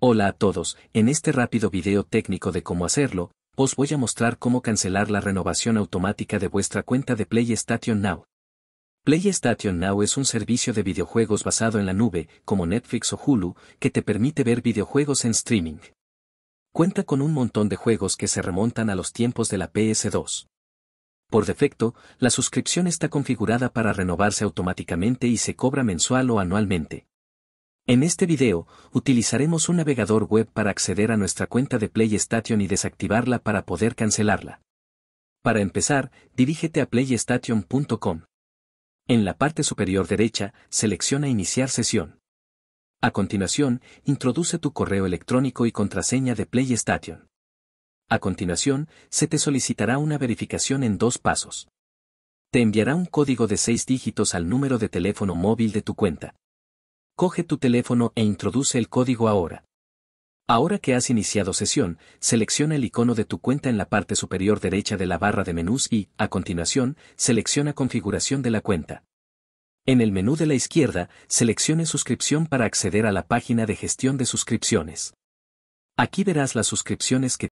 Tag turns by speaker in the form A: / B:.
A: Hola a todos, en este rápido video técnico de cómo hacerlo, os voy a mostrar cómo cancelar la renovación automática de vuestra cuenta de PlayStation Now. PlayStation Now es un servicio de videojuegos basado en la nube, como Netflix o Hulu, que te permite ver videojuegos en streaming. Cuenta con un montón de juegos que se remontan a los tiempos de la PS2. Por defecto, la suscripción está configurada para renovarse automáticamente y se cobra mensual o anualmente. En este video, utilizaremos un navegador web para acceder a nuestra cuenta de PlayStation y desactivarla para poder cancelarla. Para empezar, dirígete a playstation.com. En la parte superior derecha, selecciona Iniciar sesión. A continuación, introduce tu correo electrónico y contraseña de PlayStation. A continuación, se te solicitará una verificación en dos pasos. Te enviará un código de seis dígitos al número de teléfono móvil de tu cuenta. Coge tu teléfono e introduce el código ahora. Ahora que has iniciado sesión, selecciona el icono de tu cuenta en la parte superior derecha de la barra de menús y, a continuación, selecciona Configuración de la cuenta. En el menú de la izquierda, seleccione Suscripción para acceder a la página de gestión de suscripciones. Aquí verás las suscripciones que